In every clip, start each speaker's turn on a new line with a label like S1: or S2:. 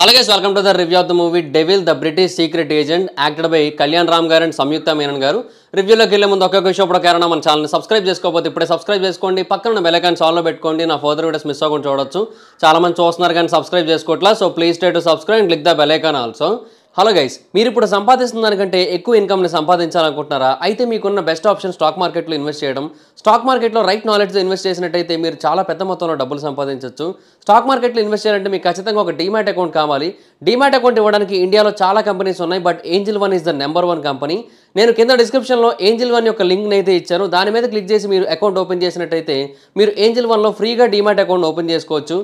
S1: hello guys welcome to the review of the movie Devil the British secret agent acted by Kalyan Ram garu and సంయుక్త మేనన్ గారు రివ్యూలోకి వెళ్ళే ముందు ఒక్కొక్క విషయం ఇప్పుడు కారణం మన ఛానల్ని సబ్స్క్రైబ్ చేసుకోకపోతే ఇప్పుడే సబ్స్క్రైబ్ చేసుకోండి పక్కన బెలకాన్ని సాల్లో పెట్టుకోండి నా ఫోదర్ వీడియోస్ మిస్ అవ్వకుండా చూడొచ్చు చాలామంది చూస్తున్నారు కానీ సబ్స్క్రైబ్ చేసుకోవట్లా సో ప్లీజ్ టే to subscribe and click the bell icon also hello guys మీరు ఇప్పుడు సంపాదిస్తున్న దానికంటే ఎక్కువ ఇన్కమ్ని సంపాదించాలనుకుంటున్నారా అయితే మీకున్న బెస్ట్ ఆప్షన్ స్టాక్ మార్కెట్లో ఇన్వెస్ట్ చేయడం స్టాక్ మార్కెట్లో రైట్ నాలెడ్జ్తో ఇన్వెస్ట్ చేసినట్టయితే మీరు చాలా పెద్ద మొత్తంలో డబ్బులు సంపాదించవచ్చు స్టాక్ మార్కెట్లో ఇన్వెస్ట్ చేయాలంటే మీకు ఖచ్చితంగా ఒక డీమాట్ అకౌంట్ కావాలి డీమాట్ అకౌంట్ ఇవ్వడానికి ఇండియాలో చాలా కంపెనీస్ ఉన్నాయి but Angel one is the number one company నేను కింద డిస్క్రిప్షన్లో ఏంజిల్ వన్ యొక్క లింక్ అయితే ఇచ్చాను దాని మీద క్లిక్ చేసి మీరు అకౌంట్ ఓపెన్ చేసినట్టయితే మీరు ఏంజిల్ వన్లో ఫ్రీగా డీమ్యాట్ అకౌంట్ ఓపెన్ చేసుకోవచ్చు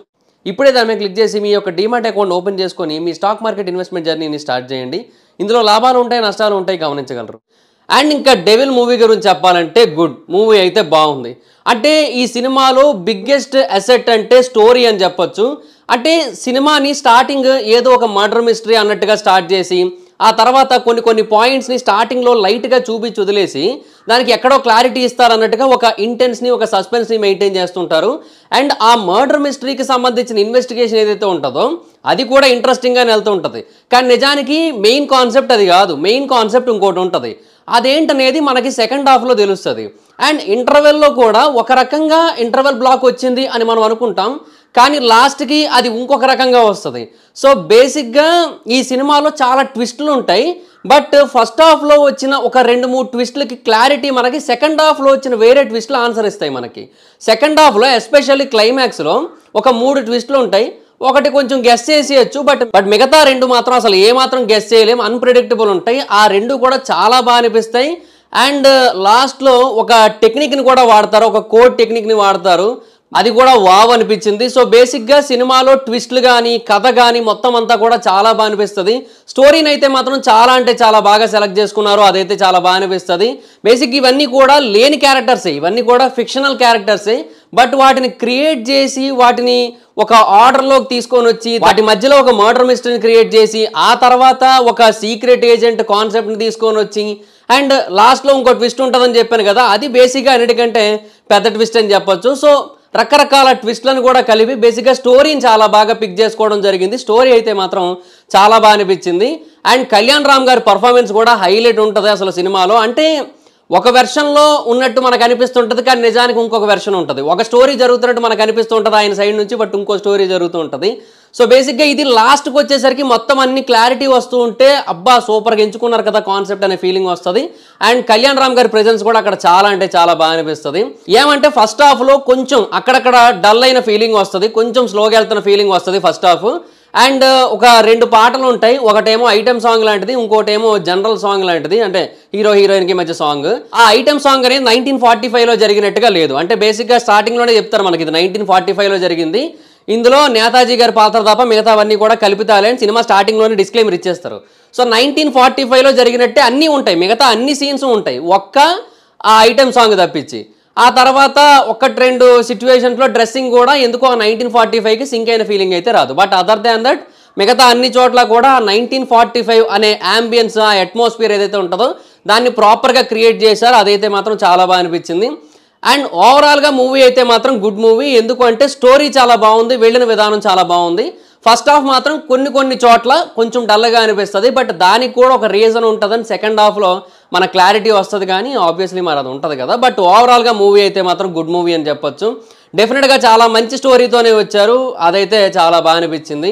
S1: ఇప్పుడే దాని మీద క్లిక్ చేసి మీ యొక్క డిమాట్ అకౌంట్ ఓపెన్ చేసుకొని మీ స్టాక్ మార్కెట్ ఇన్వెస్ట్మెంట్ జర్నీని స్టార్ట్ చేయండి ఇందులో లాభాలు ఉంటాయి నష్టాలు ఉంటాయి గమనించగలరు అండ్ ఇంకా డెవిల్ మూవీ గురించి చెప్పాలంటే గుడ్ మూవీ అయితే బాగుంది అంటే ఈ సినిమాలో బిగ్గెస్ట్ అసెట్ అంటే స్టోరీ అని చెప్పొచ్చు అంటే సినిమాని స్టార్టింగ్ ఏదో ఒక మర్డర్ మిస్టరీ అన్నట్టుగా స్టార్ట్ చేసి ఆ తర్వాత కొన్ని కొన్ని పాయింట్స్ని స్టార్టింగ్లో లైట్గా చూపించి వదిలేసి దానికి ఎక్కడో క్లారిటీ ఇస్తారన్నట్టుగా ఒక ఇంటెన్స్ని ఒక సస్పెన్స్ని మెయింటైన్ చేస్తుంటారు అండ్ ఆ మర్డర్ మిస్టరీకి సంబంధించిన ఇన్వెస్టిగేషన్ ఏదైతే ఉంటుందో అది కూడా ఇంట్రెస్టింగ్గానే వెళ్తూ ఉంటుంది కానీ నిజానికి మెయిన్ కాన్సెప్ట్ అది కాదు మెయిన్ కాన్సెప్ట్ ఇంకోటి ఉంటుంది అదేంటనేది మనకి సెకండ్ హాఫ్లో తెలుస్తుంది అండ్ ఇంటర్వెల్లో కూడా ఒక రకంగా ఇంటర్వెల్ బ్లాక్ వచ్చింది అని మనం అనుకుంటాం కానీ లాస్ట్కి అది ఇంకొక రకంగా వస్తుంది సో బేసిక్గా ఈ సినిమాలో చాలా ట్విస్టులు ఉంటాయి బట్ ఫస్ట్ హాఫ్లో వచ్చిన ఒక రెండు మూడు ట్విస్ట్లకి క్లారిటీ మనకి సెకండ్ హాఫ్లో వచ్చిన వేరే ట్విస్ట్లు ఆన్సర్ ఇస్తాయి మనకి సెకండ్ హాఫ్లో ఎస్పెషల్లీ క్లైమాక్స్లో ఒక మూడు ట్విస్ట్లు ఉంటాయి ఒకటి కొంచెం గెస్ చేసేయచ్చు బట్ బట్ మిగతా రెండు మాత్రం అసలు ఏమాత్రం గెస్ చేయలేము అన్ప్రెడిక్టబుల్ ఉంటాయి ఆ రెండు కూడా చాలా బాగా అనిపిస్తాయి అండ్ లాస్ట్లో ఒక టెక్నిక్ని కూడా వాడతారు ఒక కోడ్ టెక్నిక్ని వాడతారు అది కూడా వావ్ అనిపించింది సో బేసిక్గా సినిమాలో ట్విస్ట్లు కానీ కథ కానీ మొత్తం అంతా కూడా చాలా బాగా అనిపిస్తుంది స్టోరీని అయితే మాత్రం చాలా అంటే చాలా బాగా సెలెక్ట్ చేసుకున్నారు అదైతే చాలా బాగా అనిపిస్తుంది బేసిక్ ఇవన్నీ కూడా లేని క్యారెక్టర్సే ఇవన్నీ కూడా ఫిక్షనల్ క్యారెక్టర్సే బట్ వాటిని క్రియేట్ చేసి వాటిని ఒక ఆర్డర్లోకి తీసుకొని వచ్చి వాటి మధ్యలో ఒక మర్డర్ మిస్టరీని క్రియేట్ చేసి ఆ తర్వాత ఒక సీక్రెట్ ఏజెంట్ కాన్సెప్ట్ని తీసుకొని వచ్చి అండ్ లాస్ట్లో ఇంకో ట్విస్ట్ ఉంటుందని చెప్పాను కదా అది బేసిక్గా అన్నిటికంటే పెద్ద ట్విస్ట్ అని చెప్పొచ్చు సో రకరకాల ట్విస్ట్లను కూడా కలిపి బేసిక్గా స్టోరీని చాలా బాగా పిక్ చేసుకోవడం జరిగింది స్టోరీ అయితే మాత్రం చాలా బాగా అనిపించింది అండ్ కళ్యాణ్ రామ్ గారి పర్ఫార్మెన్స్ కూడా హైలైట్ ఉంటుంది అసలు సినిమాలో అంటే ఒక వెర్షన్లో ఉన్నట్టు మనకు అనిపిస్తుంటుంది కానీ నిజానికి ఇంకొక వెర్షన్ ఉంటుంది ఒక స్టోరీ జరుగుతున్నట్టు మనకు అనిపిస్తూ ఉంటుంది ఆయన సైడ్ నుంచి బట్ ఇంకో స్టోరీ జరుగుతూ ఉంటుంది సో బేసిక్గా ఇది లాస్ట్కి వచ్చేసరికి మొత్తం అన్ని క్లారిటీ వస్తూ ఉంటే అబ్బా సూపర్గా ఎంచుకున్నారు కదా కాన్సెప్ట్ అనే ఫీలింగ్ వస్తుంది అండ్ కళ్యాణ్ రామ్ గారి ప్రెజెన్స్ కూడా అక్కడ చాలా అంటే చాలా బాగా అనిపిస్తుంది ఏమంటే ఫస్ట్ హాఫ్లో కొంచెం అక్కడక్కడ డల్ అయిన ఫీలింగ్ వస్తుంది కొంచెం స్లోగా వెళ్తున్న ఫీలింగ్ వస్తుంది ఫస్ట్ హాఫ్ అండ్ ఒక రెండు పాటలు ఉంటాయి ఒకటేమో ఐటమ్ సాంగ్ లాంటిది ఇంకోటేమో జనరల్ సాంగ్ లాంటిది అంటే హీరో హీరోయిన్కి మధ్య సాంగ్ ఆ ఐటమ్ సాంగ్ అనేది నైన్టీన్ ఫార్టీ ఫైవ్లో జరిగినట్టుగా లేదు అంటే బేసిక్గా స్టార్టింగ్లోనే చెప్తారు మనకి ఇది నైన్టీన్ ఫార్టీ ఫైవ్లో జరిగింది ఇందులో నేతాజీ గారి పాత్ర తప్ప మిగతావన్నీ కూడా కలిపితాలే అని సినిమా స్టార్టింగ్లోనే డిస్క్లైమర్ ఇచ్చేస్తారు సో నైన్టీన్ ఫార్టీ ఫైవ్లో జరిగినట్టే అన్నీ ఉంటాయి మిగతా అన్ని సీన్స్ ఉంటాయి ఒక్క ఆ ఐటమ్ సాంగ్ తప్పించి ఆ తర్వాత ఒకటి రెండు సిచ్యువేషన్స్లో డ్రెస్సింగ్ కూడా ఎందుకో నైన్టీన్ ఫార్టీ ఫైవ్కి సింక్ అయిన ఫీలింగ్ అయితే రాదు బట్ అదర్ దాన్ దట్ మిగతా అన్ని చోట్ల కూడా నైన్టీన్ ఫార్టీ ఫైవ్ అనే అంబియన్స్ ఆ అట్మాస్ఫియర్ ఏదైతే ఉంటుందో దాన్ని ప్రాపర్గా క్రియేట్ చేశారు అదైతే మాత్రం చాలా బాగా అనిపించింది అండ్ ఓవరాల్గా మూవీ అయితే మాత్రం గుడ్ మూవీ ఎందుకు అంటే స్టోరీ చాలా బాగుంది వెళ్ళిన విధానం చాలా బాగుంది ఫస్ట్ హాఫ్ మాత్రం కొన్ని కొన్ని చోట్ల కొంచెం డల్గా అనిపిస్తుంది బట్ దానికి కూడా ఒక రీజన్ ఉంటుందని సెకండ్ హాఫ్లో మన క్లారిటీ వస్తుంది కానీ ఆబ్వియస్లీ మరి అది ఉంటుంది కదా బట్ ఓవరాల్గా మూవీ అయితే మాత్రం గుడ్ మూవీ అని చెప్పొచ్చు డెఫినెట్గా చాలా మంచి స్టోరీతోనే వచ్చారు అదైతే చాలా బాగా అనిపించింది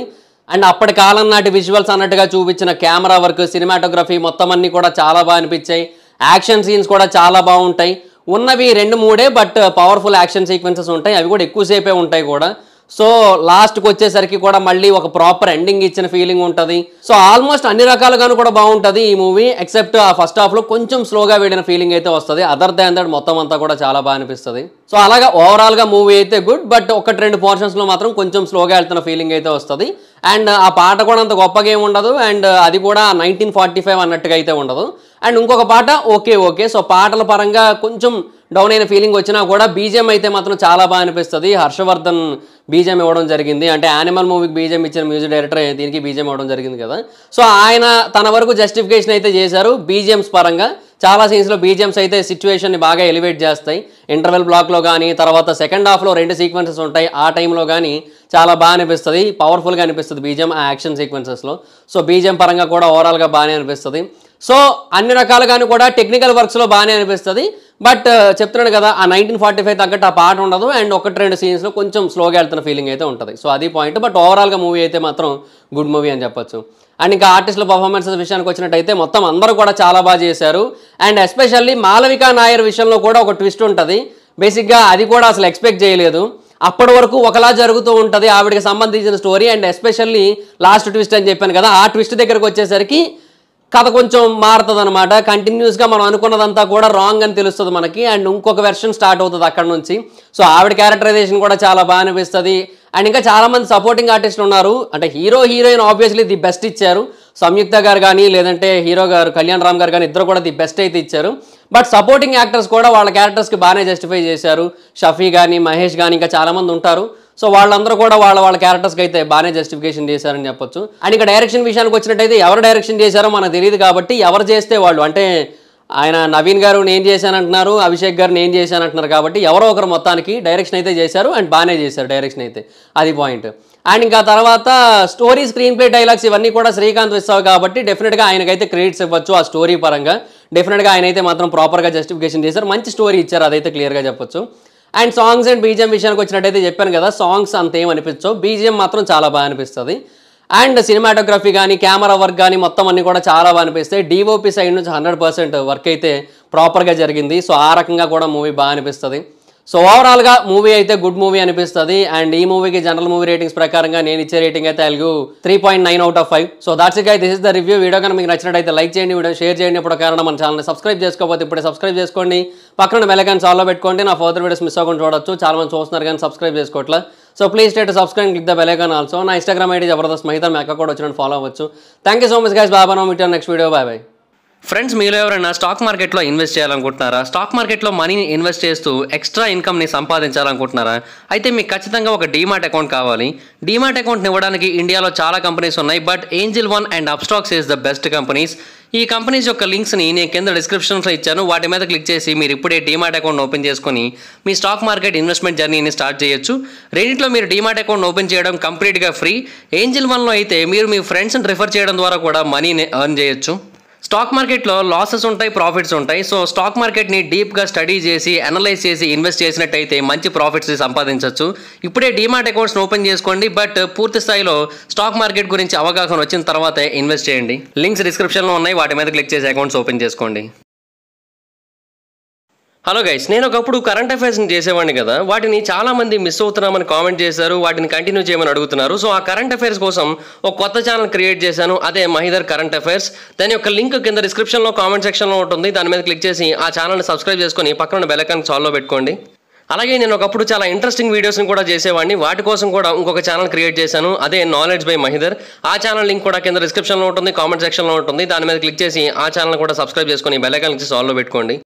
S1: అండ్ అప్పటి కాలం నాటి విజువల్స్ అన్నట్టుగా చూపించిన కెమెరా వర్క్ సినిమాటోగ్రఫీ మొత్తం అన్నీ కూడా చాలా బాగా అనిపించాయి యాక్షన్ సీన్స్ కూడా చాలా బాగుంటాయి ఉన్నవి రెండు మూడే బట్ పవర్ఫుల్ యాక్షన్ సీక్వెన్సెస్ ఉంటాయి అవి కూడా ఎక్కువసేపే ఉంటాయి కూడా సో లాస్ట్కి వచ్చేసరికి కూడా మళ్ళీ ఒక ప్రాపర్ ఎండింగ్ ఇచ్చిన ఫీలింగ్ ఉంటుంది సో ఆల్మోస్ట్ అన్ని రకాలుగాను కూడా బాగుంటుంది ఈ మూవీ ఎక్సెప్ట్ ఆ ఫస్ట్ హాఫ్లో కొంచెం స్లోగా వేడిన ఫీలింగ్ అయితే వస్తుంది అదర్ దాన్ దాట్ మొత్తం అంతా కూడా చాలా బాగా అనిపిస్తుంది సో అలాగా ఓవరాల్గా మూవీ అయితే గుడ్ బట్ ఒకటి రెండు పోర్షన్స్లో మాత్రం కొంచెం స్లోగా వెళ్తున్న ఫీలింగ్ అయితే వస్తుంది అండ్ ఆ పాట కూడా అంత గొప్పగా ఏమి ఉండదు అండ్ అది కూడా నైన్టీన్ ఫార్టీ ఫైవ్ అన్నట్టుగా అయితే ఉండదు అండ్ ఇంకొక పాట ఓకే ఓకే సో పాటల పరంగా కొంచెం డౌన్ అయిన ఫీలింగ్ వచ్చినా కూడా బీజిఎం అయితే మాత్రం చాలా బాగా అనిపిస్తుంది హర్షవర్ధన్ బీజం ఇవ్వడం జరిగింది అంటే యానిమల్ మూవీకి బీజం ఇచ్చిన మ్యూజిక్ డైరెక్టర్ దీనికి బీజం ఇవ్వడం జరిగింది కదా సో ఆయన తన వరకు జస్టిఫికేషన్ అయితే చేశారు బీజిఎంస్ పరంగా చాలా సీన్స్లో బీజిఎంస్ అయితే సిచ్యువేషన్ని బాగా ఎలివేట్ చేస్తాయి ఇంటర్వెల్ బ్లాక్లో కానీ తర్వాత సెకండ్ హాఫ్లో రెండు సీక్వెన్సెస్ ఉంటాయి ఆ టైంలో కానీ చాలా బాగా అనిపిస్తుంది పవర్ఫుల్గా అనిపిస్తుంది బీజిఎం ఆ యాక్షన్ సీక్వెన్సెస్లో సో బీజిఎం పరంగా కూడా ఓవరాల్గా బాగానే అనిపిస్తుంది సో అన్ని రకాలుగాను కూడా టెక్నికల్ వర్క్స్లో బాగానే అనిపిస్తుంది బట్ చెప్తున్నాను కదా ఆ నైన్టీన్ ఫార్టీ ఫైవ్ తగ్గట్టు ఆ పాట ఉండదు అండ్ ఒకటి రెండు సీన్స్లో కొంచెం స్లోగా వెళ్తున్న ఫీలింగ్ అయితే ఉంటుంది సో అది పాయింట్ బట్ ఓవరాల్గా మూవీ అయితే మాత్రం గుడ్ మూవీ అని చెప్పొచ్చు అండ్ ఇంకా ఆర్టిస్టుల పర్ఫార్మెన్సెస్ విషయానికి వచ్చినట్టయితే మొత్తం అందరూ కూడా చాలా బాగా చేశారు అండ్ ఎస్పెషల్లీ మాలవికా నాయర్ విషయంలో కూడా ఒక ట్విస్ట్ ఉంటుంది బేసిక్గా అది కూడా అసలు ఎక్స్పెక్ట్ చేయలేదు అప్పటి వరకు ఒకలా జరుగుతూ ఉంటుంది ఆవిడకి సంబంధించిన story and especially last twist అని చెప్పాను కదా ఆ ట్విస్ట్ దగ్గరకు వచ్చేసరికి కథ కొంచెం మారుతుంది అనమాట కంటిన్యూస్గా మనం అనుకున్నదంతా కూడా రాంగ్ అని తెలుస్తుంది మనకి అండ్ ఇంకొక వెర్షన్ స్టార్ట్ అవుతుంది అక్కడ నుంచి సో ఆవిడ క్యారెక్టరైజేషన్ కూడా చాలా బాగా అనిపిస్తుంది అండ్ ఇంకా చాలామంది సపోర్టింగ్ ఆర్టిస్టులు ఉన్నారు అంటే hero heroine obviously the best ఇచ్చారు సంయుక్త గారు కానీ లేదంటే హీరో గారు కళ్యాణ్ రామ్ గారు కానీ ఇద్దరు కూడా ది బెస్ట్ అయితే ఇచ్చారు బట్ సపోర్టింగ్ యాక్టర్స్ కూడా వాళ్ళ క్యారెక్టర్స్కి బాగానే జస్టిఫై చేశారు షఫీ కానీ మహేష్ కానీ ఇంకా చాలామంది ఉంటారు సో వాళ్ళందరూ కూడా వాళ్ళ వాళ్ళ క్యారెక్టర్స్కి అయితే బాగానే జస్టిఫికేషన్ చేశారని చెప్పొచ్చు అండ్ ఇక డైరెక్షన్ విషయానికి వచ్చినట్టయితే ఎవరు డైరెక్షన్ చేశారో మనకు తెలియదు కాబట్టి ఎవరు చేస్తే వాళ్ళు అంటే ఆయన నవీన్ గారు నేను చేశానంటున్నారు అభిషేక్ గారు నేను చేశానంటున్నారు కాబట్టి ఎవరో ఒకరు మొత్తానికి డైరెక్షన్ అయితే చేశారు అండ్ బాగానే చేశారు డైరెక్షన్ అయితే అది పాయింట్ అండ్ ఇంకా తర్వాత స్టోరీ స్క్రీన్ ప్లే డైలాగ్స్ ఇవన్నీ కూడా శ్రీకాంత్ ఇస్తావు కాబట్టి డెఫినెట్గా ఆయనకైతే క్రెడిట్స్ ఇవ్వచ్చు ఆ స్టోరీ పరంగా డెఫినెట్గా ఆయన అయితే మాత్రం ప్రాపర్గా జస్టిఫికేషన్ చేశారు మంచి స్టోరీ ఇచ్చారు అదైతే క్లియర్గా చెప్పొచ్చు అండ్ సాంగ్స్ అండ్ బీజిఎం విషయానికి వచ్చినట్టయితే చెప్పాను కదా సాంగ్స్ అంతేం అనిపించవు బీజిఎం మాత్రం చాలా బాగా అనిపిస్తుంది అండ్ సినిమాటోగ్రఫీ కానీ కెమెరా వర్క్ కానీ మొత్తం అన్నీ కూడా చాలా బాగా అనిపిస్తాయి డిఓపి సైడ్ నుంచి హండ్రెడ్ పర్సెంట్ వర్క్ అయితే ప్రాపర్గా జరిగింది సో ఆ రకంగా కూడా మూవీ బాగా అనిపిస్తుంది సో ఓవరాల్గా మూవీ అయితే గుడ్ మూవీ అనిపిస్తుంది అండ్ ఈ మూవీకి జనరల్ మూవీ రేటింగ్స్ ప్రకారంగా నేను ఇచ్చే రేటింగ్ అయితే Telugu three point nine out of five so that's guy this is the review video కనుక మీకు నచ్చినట్టయితే లైక్ చేయండి వీడియో షేర్ చేయండి ఇప్పుడు కారణం మన ఛానల్ని సబ్స్క్రైబ్ చేసుకోకపోతే ఇప్పుడే సబ్స్క్రైబ్ చేసుకోండి పక్కన మెలకాన్ చాలా పెట్టుకోండి నా ఫర్దర్ వీడియోస్ మిస్ అవ్వకుండా చూడొచ్చు చాలా మంది చూస్తున్నారు కానీ సబ్స్క్రైబ్ చేసుకోవట్లే సో ప్లీజ్ స్టేట్ subscribe click the bell icon also నా ఇన్స్టాగ్రామ్ ఐడి జబర్దస్త్ మహితా మీ అక్క కూడా వచ్చిన ఫాలో అవ్వచ్చు thank you so much guys బాబా నో మీటర్ next video bye bye friends మీరు ఎవరైనా స్టాక్ మార్కెట్లో ఇన్వెస్ట్ చేయాలనుకుంటున్నారా స్టాక్ మార్కెట్లో మనీని ఇన్వెస్ట్ చేస్తూ ఎక్స్ట్రా ఇన్కమ్ని సంపాదించాలనుకుంటున్నారా అయితే మీకు ఖచ్చితంగా ఒక డీమార్ట్ అకౌంట్ కావాలి డీమార్ట్ అకౌంట్ని ఇవ్వడానికి ఇండియాలో చాలా కంపెనీస్ ఉన్నాయి but Angel one and Upstox is the best companies ఈ కంపెనీస్ యొక్క లింక్స్ని నేను కింద డిస్క్రిప్షన్లో ఇచ్చాను వాటి మీద క్లిక్ చేసి మీరు ఇప్పుడే డీమార్ట్ అకౌంట్ ఓపెన్ చేసుకుని మీ స్టాక్ మార్కెట్ ఇన్వెస్ట్మెంట్ జర్నీని స్టార్ట్ చేయొచ్చు రెండింటిలో మీరు డీమార్ట్ అకౌంట్ ఓపెన్ చేయడం కంప్లీట్గా ఫ్రీ ఏంజిల్ వన్లో అయితే మీరు మీ ఫ్రెండ్స్ని రిఫర్ చేయడం ద్వారా కూడా మనీని ఎర్న్ చేయొచ్చు స్టాక్ మార్కెట్లో లాసెస్ ఉంటాయి ప్రాఫిట్స్ ఉంటాయి సో స్టాక్ మార్కెట్ని డీప్గా స్టడీ చేసి అనలైజ్ చేసి ఇన్వెస్ట్ చేసినట్టయితే మంచి ప్రాఫిట్స్ సంపాదించవచ్చు ఇప్పుడే డీమార్ట్ అకౌంట్స్ని ఓపెన్ చేసుకోండి బట్ పూర్తి స్థాయిలో స్టాక్ మార్కెట్ గురించి అవగాహన వచ్చిన తర్వాత ఇన్వెస్ట్ చేయండి లింక్స్ డిస్క్రిప్షన్లో ఉన్నాయి వాటి మీద క్లిక్ చేసి అకౌంట్స్ ఓపెన్ చేసుకోండి హలో గైస్ నేను ఒకప్పుడు కరెంట్ అఫైర్స్ని చేసేవాడిని కదా వాటిని చాలామంది మిస్ అవుతున్నామని కామెంట్ చేశారు వాటిని కంటిన్యూ చేయమని అడుగుతున్నారు సో ఆ కరెంట్ అఫైర్స్ కోసం ఒక కొత్త ఛానల్ క్రియేట్ చేశాను అదే మహిదర్ కరెంట్ అఫైర్స్ దాని యొక్క లింక్ కింద డిస్క్రిప్షన్లో కామెంట్ సెక్షన్లో ఉంటుంది దాని మీద క్లిక్ చేసి ఆ ఛానల్ని సబ్స్క్రైబ్ చేసుకొని పక్కన బెల్లకాన్ సాల్వ్లో పెట్టుకోండి అలాగే నేను ఒకప్పుడు చాలా ఇంట్రెస్టింగ్ వీడియోస్ని కూడా చేసేవాడిని వాటి కోసం కూడా ఇంకొక ఛానల్ క్రియేట్ చేశాను అదే నాలెడ్జ్ బై మహిదర్ ఆ ఛానల్ లింక్ కూడా కింద డిస్క్రిప్షన్లో ఉంటుంది కామెంట్ సెక్షన్లో ఉంటుంది దాని మీద క్లిక్ చేసి ఆ ఛానల్ కూడా సబ్స్క్రైబ్ చేసుకొని బెల్లకాన్ సాల్వ్లో పెట్టుకోండి